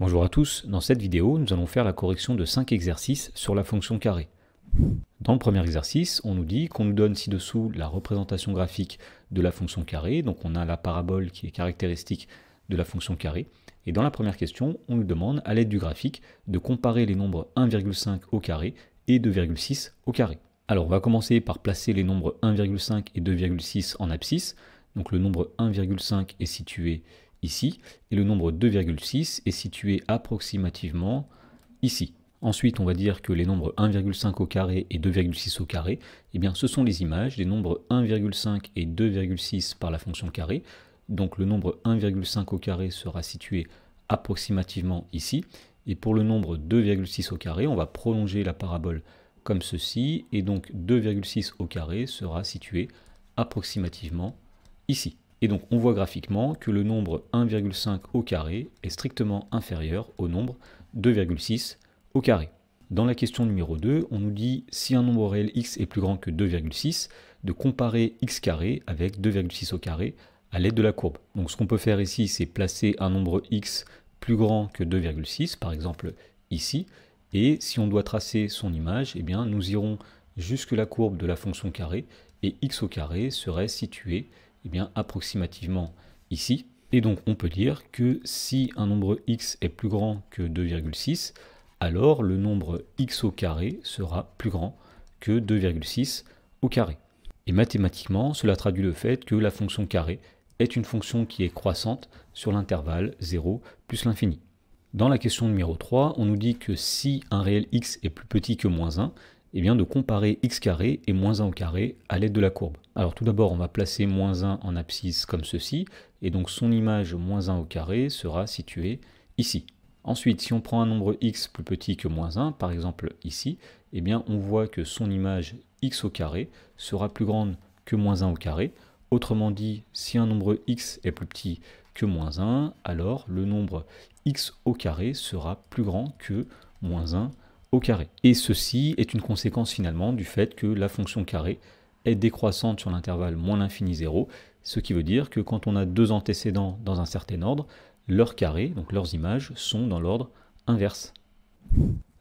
Bonjour à tous, dans cette vidéo, nous allons faire la correction de 5 exercices sur la fonction carré. Dans le premier exercice, on nous dit qu'on nous donne ci-dessous la représentation graphique de la fonction carré, donc on a la parabole qui est caractéristique de la fonction carré, et dans la première question, on nous demande, à l'aide du graphique, de comparer les nombres 1,5 au carré et 2,6 au carré. Alors on va commencer par placer les nombres 1,5 et 2,6 en abscisse, donc le nombre 1,5 est situé ici, et le nombre 2,6 est situé approximativement ici. Ensuite, on va dire que les nombres 1,5 au carré et 2,6 au carré, eh bien, ce sont les images les nombres 1,5 et 2,6 par la fonction carré. Donc le nombre 1,5 au carré sera situé approximativement ici. Et pour le nombre 2,6 au carré, on va prolonger la parabole comme ceci. Et donc 2,6 au carré sera situé approximativement ici. Et donc on voit graphiquement que le nombre 1,5 au carré est strictement inférieur au nombre 2,6 au carré. Dans la question numéro 2, on nous dit si un nombre réel x est plus grand que 2,6, de comparer x carré avec 2,6 au carré à l'aide de la courbe. Donc ce qu'on peut faire ici, c'est placer un nombre x plus grand que 2,6, par exemple ici, et si on doit tracer son image, eh bien nous irons jusque la courbe de la fonction carré, et x au carré serait situé eh bien, approximativement ici. Et donc on peut dire que si un nombre x est plus grand que 2,6, alors le nombre x au carré sera plus grand que 2,6 au carré. Et mathématiquement, cela traduit le fait que la fonction carré est une fonction qui est croissante sur l'intervalle 0 plus l'infini. Dans la question numéro 3, on nous dit que si un réel x est plus petit que moins 1, eh bien de comparer x et moins 1 au carré à l'aide de la courbe. Alors tout d'abord, on va placer moins 1 en abscisse comme ceci, et donc son image moins 1 au carré sera située ici. Ensuite, si on prend un nombre x plus petit que moins 1, par exemple ici, eh bien on voit que son image x au carré sera plus grande que moins 1 au carré. Autrement dit, si un nombre x est plus petit que moins 1, alors le nombre x au carré sera plus grand que moins 1 carré. Et ceci est une conséquence finalement du fait que la fonction carré est décroissante sur l'intervalle moins l'infini 0, ce qui veut dire que quand on a deux antécédents dans un certain ordre, leurs carrés, donc leurs images, sont dans l'ordre inverse.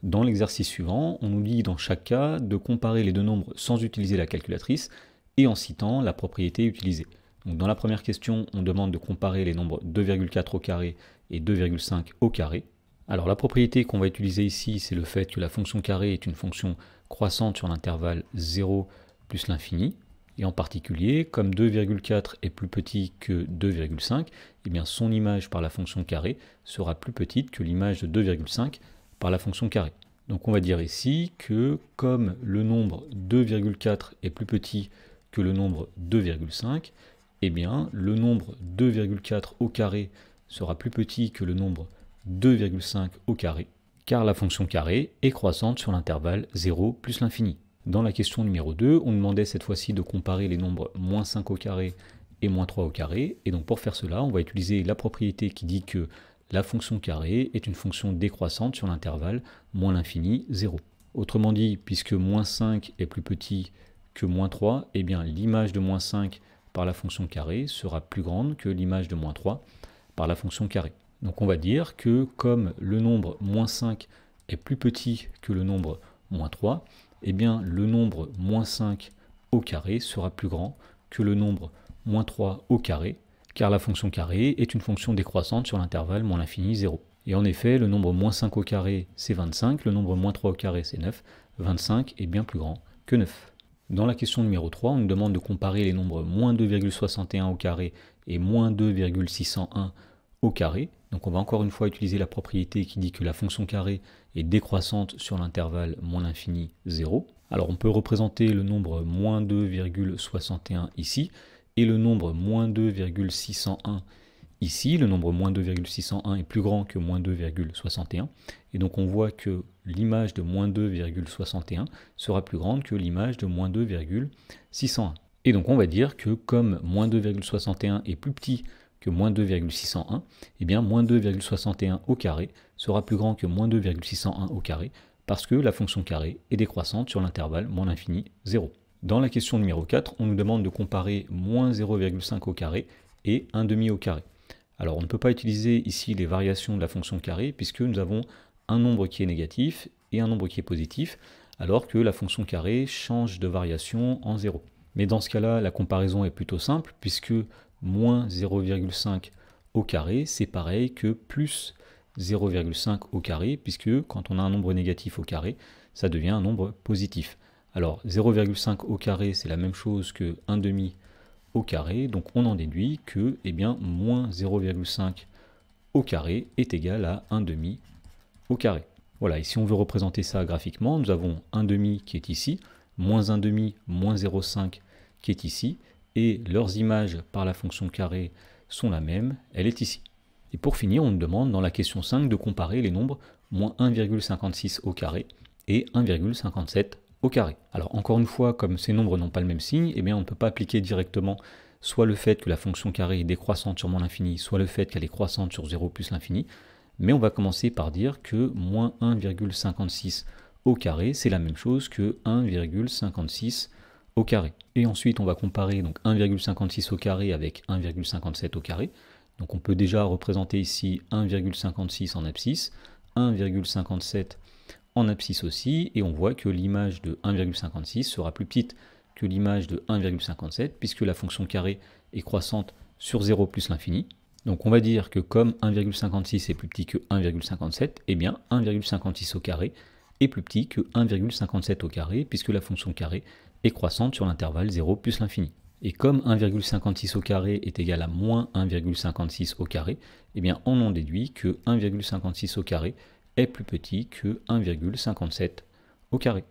Dans l'exercice suivant, on nous dit dans chaque cas de comparer les deux nombres sans utiliser la calculatrice et en citant la propriété utilisée. dans la première question, on demande de comparer les nombres 2,4 au carré et 2,5 au carré alors la propriété qu'on va utiliser ici, c'est le fait que la fonction carré est une fonction croissante sur l'intervalle 0 plus l'infini. Et en particulier, comme 2,4 est plus petit que 2,5, eh bien son image par la fonction carré sera plus petite que l'image de 2,5 par la fonction carré. Donc on va dire ici que comme le nombre 2,4 est plus petit que le nombre 2,5, eh bien le nombre 2,4 au carré sera plus petit que le nombre 2,5 au carré, car la fonction carré est croissante sur l'intervalle 0 plus l'infini. Dans la question numéro 2, on demandait cette fois-ci de comparer les nombres moins 5 au carré et moins 3 au carré, et donc pour faire cela, on va utiliser la propriété qui dit que la fonction carré est une fonction décroissante sur l'intervalle moins l'infini 0. Autrement dit, puisque moins 5 est plus petit que moins 3, eh bien l'image de moins 5 par la fonction carré sera plus grande que l'image de moins 3 par la fonction carré. Donc on va dire que comme le nombre moins 5 est plus petit que le nombre moins 3, eh bien le nombre moins 5 au carré sera plus grand que le nombre moins 3 au carré, car la fonction carré est une fonction décroissante sur l'intervalle moins l'infini 0. Et en effet, le nombre moins 5 au carré, c'est 25, le nombre moins 3 au carré, c'est 9, 25 est bien plus grand que 9. Dans la question numéro 3, on nous demande de comparer les nombres moins 2,61 au carré et moins 2,601 carré. Donc on va encore une fois utiliser la propriété qui dit que la fonction carré est décroissante sur l'intervalle moins l'infini 0. Alors on peut représenter le nombre moins 2,61 ici et le nombre moins 2,601 ici. Le nombre moins 2,601 est plus grand que moins 2,61 et donc on voit que l'image de moins 2,61 sera plus grande que l'image de moins 2,601. Et donc on va dire que comme moins 2,61 est plus petit moins 2,601, et eh bien moins 2,61 au carré sera plus grand que moins 2,601 au carré, parce que la fonction carré est décroissante sur l'intervalle moins l'infini 0. Dans la question numéro 4, on nous demande de comparer moins 0,5 au carré et 1 demi au carré. Alors on ne peut pas utiliser ici les variations de la fonction carré puisque nous avons un nombre qui est négatif et un nombre qui est positif, alors que la fonction carré change de variation en 0. Mais dans ce cas-là, la comparaison est plutôt simple puisque moins 0,5 au carré, c'est pareil que plus 0,5 au carré, puisque quand on a un nombre négatif au carré, ça devient un nombre positif. Alors 0,5 au carré, c'est la même chose que 1 demi au carré, donc on en déduit que eh bien, moins 0,5 au carré est égal à 1 demi au carré. Voilà, et si on veut représenter ça graphiquement, nous avons 1 demi qui est ici, moins 1 demi, moins 0,5 qui est ici, et leurs images par la fonction carré sont la même, elle est ici. Et pour finir, on nous demande dans la question 5 de comparer les nombres moins 1,56 au carré et 1,57 au carré. Alors encore une fois, comme ces nombres n'ont pas le même signe, eh bien on ne peut pas appliquer directement soit le fait que la fonction carré est décroissante sur moins l'infini, soit le fait qu'elle est croissante sur 0 plus l'infini, mais on va commencer par dire que moins 1,56 au carré, c'est la même chose que 1,56 carré. Et ensuite, on va comparer 1,56 au carré avec 1,57 au carré. Donc on peut déjà représenter ici 1,56 en abscisse, 1,57 en abscisse aussi, et on voit que l'image de 1,56 sera plus petite que l'image de 1,57, puisque la fonction carré est croissante sur 0 plus l'infini. Donc on va dire que comme 1,56 est plus petit que 1,57, et bien 1,56 au carré est plus petit que 1,57 au carré, puisque la fonction carré est croissante sur l'intervalle 0 plus l'infini. Et comme 1,56 au carré est égal à moins 1,56 au carré, eh bien on en déduit que 1,56 au carré est plus petit que 1,57 au carré.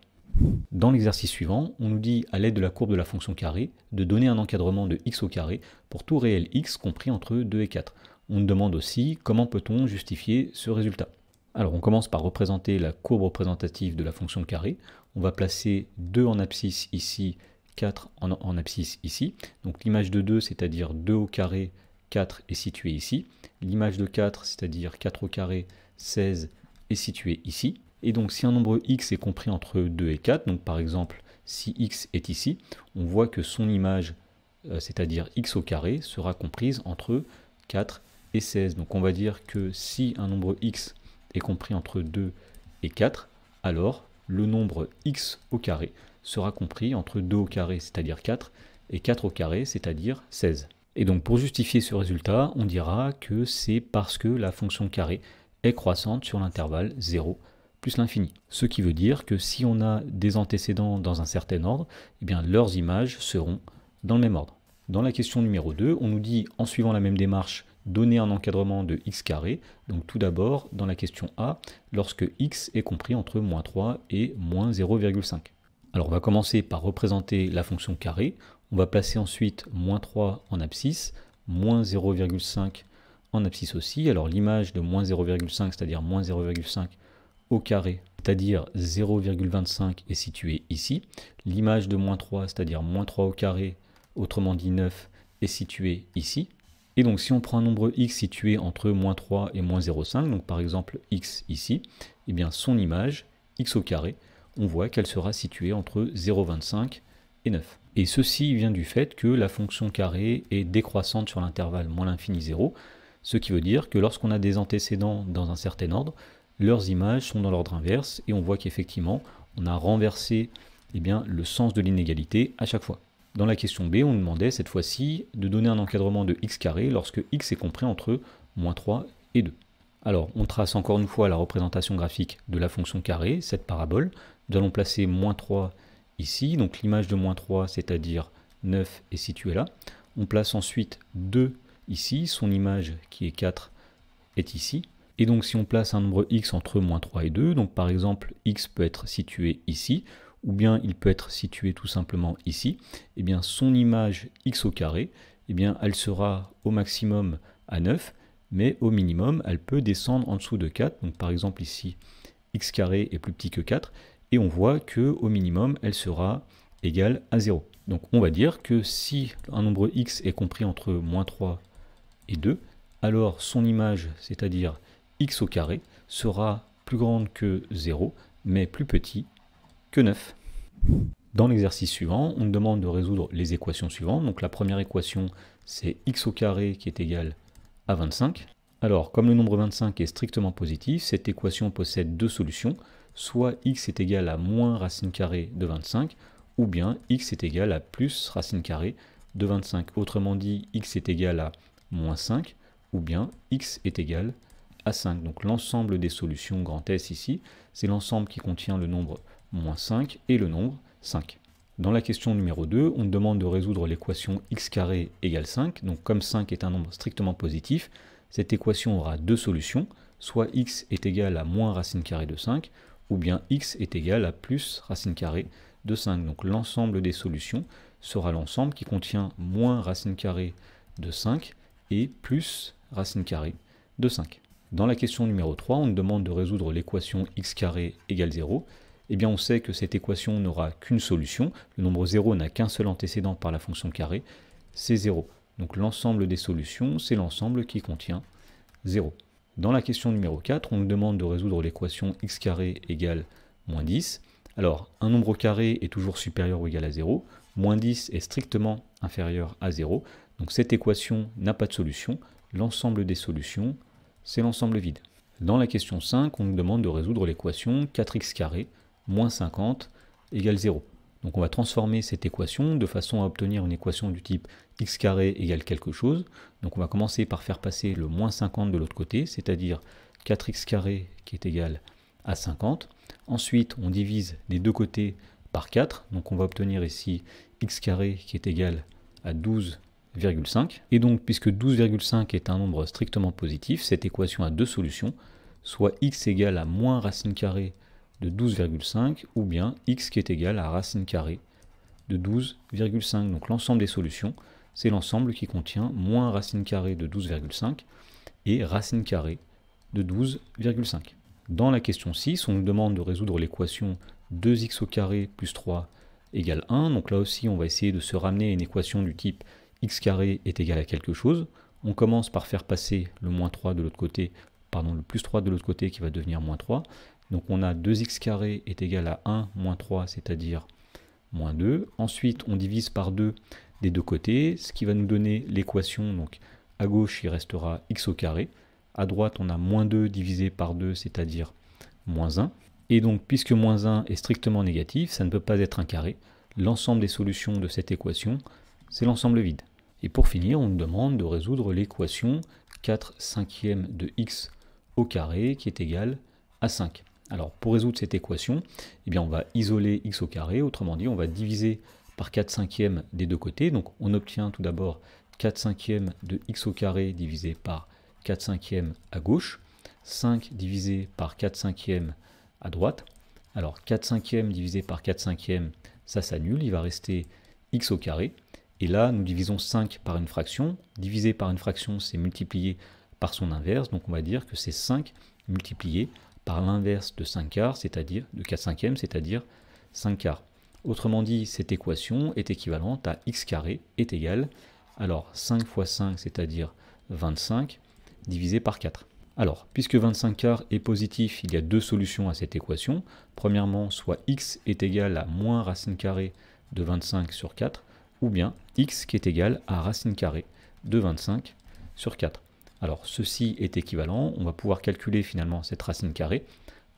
Dans l'exercice suivant, on nous dit à l'aide de la courbe de la fonction carré de donner un encadrement de x au carré pour tout réel x compris entre 2 et 4. On nous demande aussi comment peut-on justifier ce résultat. Alors on commence par représenter la courbe représentative de la fonction carré on va placer 2 en abscisse ici, 4 en, abscisse ici. Donc l'image de 2, c'est-à-dire 2 au carré, 4 est située ici. L'image de 4, c'est-à-dire 4 au carré, 16 est située ici. Et donc si un nombre x est compris entre 2 et 4, donc par exemple si x est ici, on voit que son image, euh, c'est-à-dire x au carré, sera comprise entre 4 et 16. Donc on va dire que si un nombre x est compris entre 2 et 4, alors le nombre x au carré sera compris entre 2 au carré, c'est-à-dire 4, et 4 au carré, c'est-à-dire 16. Et donc pour justifier ce résultat, on dira que c'est parce que la fonction carré est croissante sur l'intervalle 0 plus l'infini. Ce qui veut dire que si on a des antécédents dans un certain ordre, eh bien leurs images seront dans le même ordre. Dans la question numéro 2, on nous dit en suivant la même démarche donner un encadrement de x carré. Donc tout d'abord, dans la question A, lorsque x est compris entre moins 3 et moins 0,5. Alors on va commencer par représenter la fonction carré. On va placer ensuite moins 3 en abscisse, moins 0,5 en abscisse aussi. Alors l'image de moins 0,5, c'est-à-dire moins 0,5 au carré, c'est-à-dire 0,25 est située ici. L'image de moins 3, c'est-à-dire moins 3 au carré, autrement dit 9, est située ici. Et donc si on prend un nombre x situé entre moins 3 et moins 0,5, donc par exemple x ici, et eh bien son image, x au carré, on voit qu'elle sera située entre 0,25 et 9. Et ceci vient du fait que la fonction carré est décroissante sur l'intervalle moins l'infini 0, ce qui veut dire que lorsqu'on a des antécédents dans un certain ordre, leurs images sont dans l'ordre inverse et on voit qu'effectivement, on a renversé eh bien, le sens de l'inégalité à chaque fois. Dans la question B, on nous demandait cette fois-ci de donner un encadrement de x carré lorsque x est compris entre moins 3 et 2. Alors, on trace encore une fois la représentation graphique de la fonction carré, cette parabole. Nous allons placer moins 3 ici, donc l'image de moins 3, c'est-à-dire 9, est située là. On place ensuite 2 ici, son image qui est 4 est ici. Et donc si on place un nombre x entre moins 3 et 2, donc par exemple x peut être situé ici, ou bien il peut être situé tout simplement ici, et eh bien son image x au carré, eh bien elle sera au maximum à 9, mais au minimum, elle peut descendre en dessous de 4. Donc par exemple ici, x carré est plus petit que 4, et on voit que au minimum, elle sera égale à 0. Donc on va dire que si un nombre x est compris entre moins 3 et 2, alors son image, c'est-à-dire x au carré, sera plus grande que 0, mais plus petit que 9. Dans l'exercice suivant, on nous demande de résoudre les équations suivantes. Donc la première équation, c'est x au carré qui est égal à 25. Alors, comme le nombre 25 est strictement positif, cette équation possède deux solutions. Soit x est égal à moins racine carrée de 25, ou bien x est égal à plus racine carrée de 25. Autrement dit, x est égal à moins 5, ou bien x est égal à 5. Donc l'ensemble des solutions grand S ici, c'est l'ensemble qui contient le nombre moins 5 et le nombre 5. Dans la question numéro 2, on demande de résoudre l'équation x carré égale 5. Donc comme 5 est un nombre strictement positif, cette équation aura deux solutions, soit x est égal à moins racine carrée de 5, ou bien x est égal à plus racine carrée de 5. Donc l'ensemble des solutions sera l'ensemble qui contient moins racine carrée de 5 et plus racine carrée de 5. Dans la question numéro 3, on demande de résoudre l'équation x carré égale 0 eh bien on sait que cette équation n'aura qu'une solution. Le nombre 0 n'a qu'un seul antécédent par la fonction carré, c'est 0. Donc l'ensemble des solutions, c'est l'ensemble qui contient 0. Dans la question numéro 4, on nous demande de résoudre l'équation x carré égale moins 10. Alors, un nombre carré est toujours supérieur ou égal à 0, moins 10 est strictement inférieur à 0, donc cette équation n'a pas de solution, l'ensemble des solutions, c'est l'ensemble vide. Dans la question 5, on nous demande de résoudre l'équation 4x carré moins 50 égale 0. Donc on va transformer cette équation de façon à obtenir une équation du type x carré égale quelque chose. Donc on va commencer par faire passer le moins 50 de l'autre côté, c'est-à-dire 4x carré qui est égal à 50. Ensuite, on divise les deux côtés par 4, donc on va obtenir ici x carré qui est égal à 12,5. Et donc, puisque 12,5 est un nombre strictement positif, cette équation a deux solutions, soit x égale à moins racine carrée de 12,5 ou bien x qui est égal à racine carrée de 12,5. Donc l'ensemble des solutions, c'est l'ensemble qui contient moins racine carrée de 12,5 et racine carrée de 12,5. Dans la question 6, on nous demande de résoudre l'équation 2x au carré plus 3 égale 1. Donc là aussi, on va essayer de se ramener à une équation du type x carré est égal à quelque chose. On commence par faire passer le 3 de l'autre côté, pardon, le plus 3 de l'autre côté qui va devenir moins 3. Donc on a 2x 2 est égal à 1 moins 3, c'est-à-dire moins 2. Ensuite, on divise par 2 des deux côtés, ce qui va nous donner l'équation. Donc à gauche, il restera x au carré. À droite, on a moins 2 divisé par 2, c'est-à-dire moins 1. Et donc, puisque moins 1 est strictement négatif, ça ne peut pas être un carré. L'ensemble des solutions de cette équation, c'est l'ensemble vide. Et pour finir, on nous demande de résoudre l'équation 4 cinquièmes de x au carré qui est égale à 5. Alors pour résoudre cette équation, eh on va isoler x au carré, autrement dit on va diviser par 4 cinquièmes des deux côtés. Donc on obtient tout d'abord 4 cinquièmes de x au carré divisé par 4 cinquièmes à gauche, 5 divisé par 4 cinquièmes à droite. Alors 4 cinquièmes divisé par 4 cinquièmes, ça s'annule, il va rester x au carré. Et là, nous divisons 5 par une fraction. Divisé par une fraction, c'est multiplié par son inverse. Donc on va dire que c'est 5 multiplié par l'inverse de 5 quarts, c'est-à-dire de 4 cinquièmes, c'est-à-dire 5 quarts. Autrement dit, cette équation est équivalente à x carré est égal, alors 5 fois 5, c'est-à-dire 25, divisé par 4. Alors, puisque 25 quarts est positif, il y a deux solutions à cette équation. Premièrement, soit x est égal à moins racine carrée de 25 sur 4, ou bien x qui est égal à racine carrée de 25 sur 4. Alors ceci est équivalent, on va pouvoir calculer finalement cette racine carrée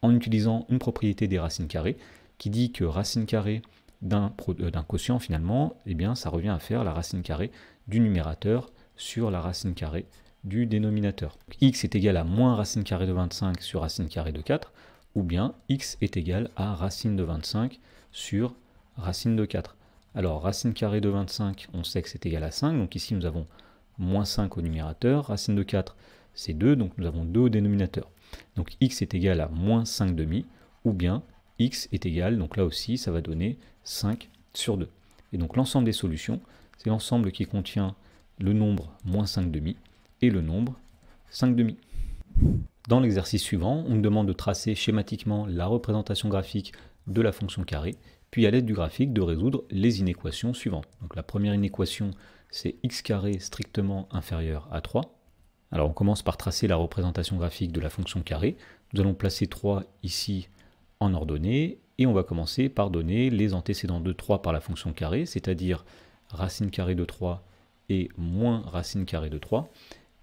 en utilisant une propriété des racines carrées qui dit que racine carrée euh, d'un quotient finalement, eh bien ça revient à faire la racine carrée du numérateur sur la racine carrée du dénominateur. x est égal à moins racine carrée de 25 sur racine carrée de 4, ou bien x est égal à racine de 25 sur racine de 4. Alors racine carrée de 25, on sait que c'est égal à 5, donc ici nous avons moins 5 au numérateur, racine de 4 c'est 2, donc nous avons 2 au dénominateur. Donc x est égal à moins 5 demi, ou bien x est égal, donc là aussi ça va donner 5 sur 2. Et donc l'ensemble des solutions, c'est l'ensemble qui contient le nombre moins 5 demi et le nombre 5 demi. Dans l'exercice suivant, on nous demande de tracer schématiquement la représentation graphique de la fonction carré, puis à l'aide du graphique de résoudre les inéquations suivantes. Donc la première inéquation, c'est x carré strictement inférieur à 3. Alors on commence par tracer la représentation graphique de la fonction carré. Nous allons placer 3 ici en ordonnée et on va commencer par donner les antécédents de 3 par la fonction carré, c'est-à-dire racine carrée de 3 et moins racine carrée de 3.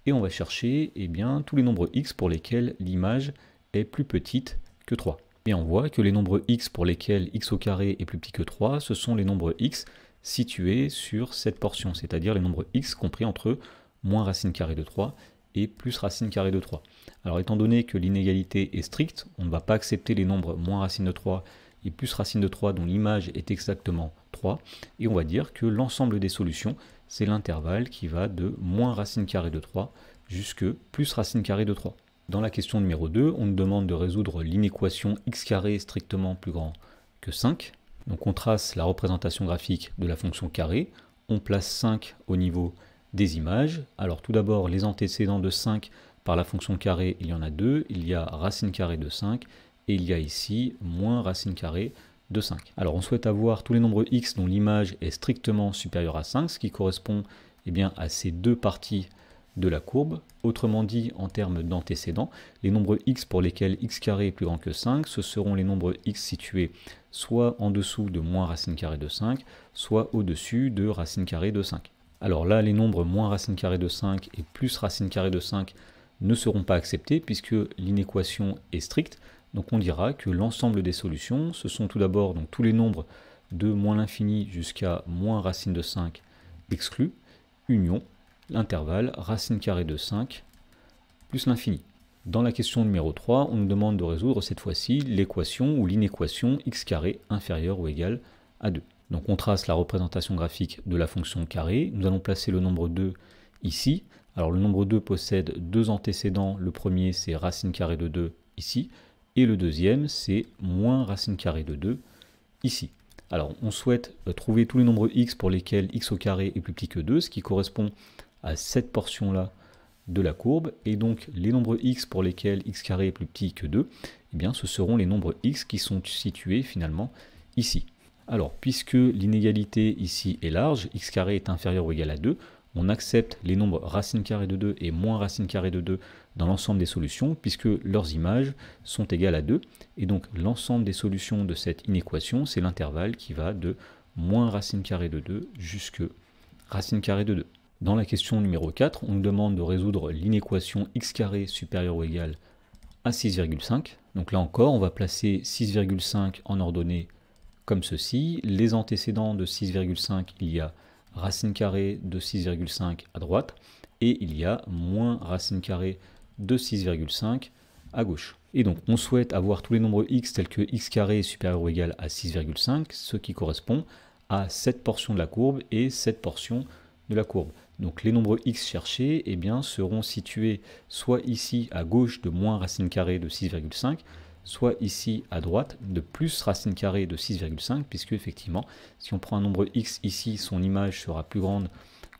Et on va chercher eh bien, tous les nombres x pour lesquels l'image est plus petite que 3. Et on voit que les nombres x pour lesquels x au carré est plus petit que 3, ce sont les nombres x situé sur cette portion, c'est-à-dire les nombres x compris entre moins racine carrée de 3 et plus racine carrée de 3. Alors étant donné que l'inégalité est stricte, on ne va pas accepter les nombres moins racine de 3 et plus racine de 3 dont l'image est exactement 3, et on va dire que l'ensemble des solutions, c'est l'intervalle qui va de moins racine carrée de 3 jusque plus racine carrée de 3. Dans la question numéro 2, on nous demande de résoudre l'inéquation x carré strictement plus grand que 5, donc on trace la représentation graphique de la fonction carré, on place 5 au niveau des images. Alors tout d'abord les antécédents de 5 par la fonction carré, il y en a deux, il y a racine carrée de 5 et il y a ici moins racine carrée de 5. Alors on souhaite avoir tous les nombres x dont l'image est strictement supérieure à 5, ce qui correspond eh bien, à ces deux parties de la courbe. Autrement dit, en termes d'antécédents, les nombres x pour lesquels x carré est plus grand que 5, ce seront les nombres x situés soit en dessous de moins racine carrée de 5, soit au-dessus de racine carrée de 5. Alors là, les nombres moins racine carrée de 5 et plus racine carrée de 5 ne seront pas acceptés puisque l'inéquation est stricte. Donc on dira que l'ensemble des solutions, ce sont tout d'abord tous les nombres de moins l'infini jusqu'à moins racine de 5 exclus, union, l'intervalle racine carrée de 5 plus l'infini. Dans la question numéro 3, on nous demande de résoudre cette fois-ci l'équation ou l'inéquation x carré inférieur ou égal à 2. Donc on trace la représentation graphique de la fonction carré. Nous allons placer le nombre 2 ici. Alors le nombre 2 possède deux antécédents. Le premier c'est racine carrée de 2 ici. Et le deuxième c'est moins racine carrée de 2 ici. Alors on souhaite trouver tous les nombres x pour lesquels x au carré est plus petit que 2, ce qui correspond à cette portion-là de la courbe, et donc les nombres x pour lesquels x carré est plus petit que 2, eh bien ce seront les nombres x qui sont situés finalement ici. Alors, puisque l'inégalité ici est large, x carré est inférieur ou égal à 2, on accepte les nombres racine carrée de 2 et moins racine carrée de 2 dans l'ensemble des solutions, puisque leurs images sont égales à 2, et donc l'ensemble des solutions de cette inéquation, c'est l'intervalle qui va de moins racine carrée de 2 jusque racine carrée de 2. Dans la question numéro 4, on nous demande de résoudre l'inéquation x carré supérieur ou égal à 6,5. Donc là encore, on va placer 6,5 en ordonnée comme ceci. Les antécédents de 6,5, il y a racine carrée de 6,5 à droite et il y a moins racine carrée de 6,5 à gauche. Et donc on souhaite avoir tous les nombres x tels que x carré supérieur ou égal à 6,5, ce qui correspond à cette portion de la courbe et cette portion de la courbe. Donc les nombres x cherchés eh bien, seront situés soit ici à gauche de moins racine carrée de 6,5, soit ici à droite de plus racine carrée de 6,5, puisque effectivement, si on prend un nombre x ici, son image sera plus grande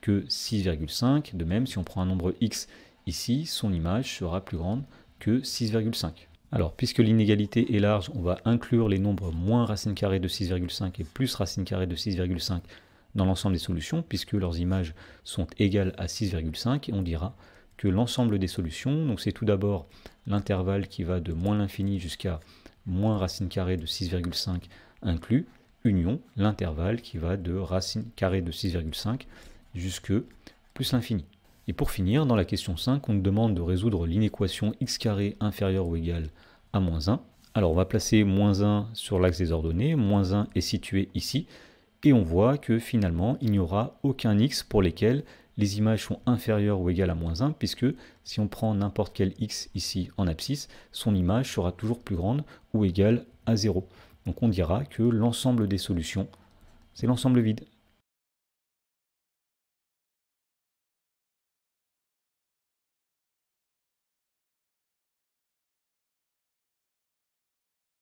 que 6,5. De même, si on prend un nombre x ici, son image sera plus grande que 6,5. Alors, puisque l'inégalité est large, on va inclure les nombres moins racine carrée de 6,5 et plus racine carrée de 6,5 dans l'ensemble des solutions, puisque leurs images sont égales à 6,5, et on dira que l'ensemble des solutions, donc c'est tout d'abord l'intervalle qui va de moins l'infini jusqu'à moins racine carrée de 6,5 inclus, union, l'intervalle qui va de racine carrée de 6,5 jusque plus l'infini. Et pour finir, dans la question 5, on nous demande de résoudre l'inéquation x carré inférieur ou égal à moins 1. Alors on va placer moins 1 sur l'axe des ordonnées, moins 1 est situé ici, et on voit que finalement il n'y aura aucun x pour lesquels les images sont inférieures ou égales à moins 1 puisque si on prend n'importe quel x ici en abscisse, son image sera toujours plus grande ou égale à 0. Donc on dira que l'ensemble des solutions, c'est l'ensemble vide.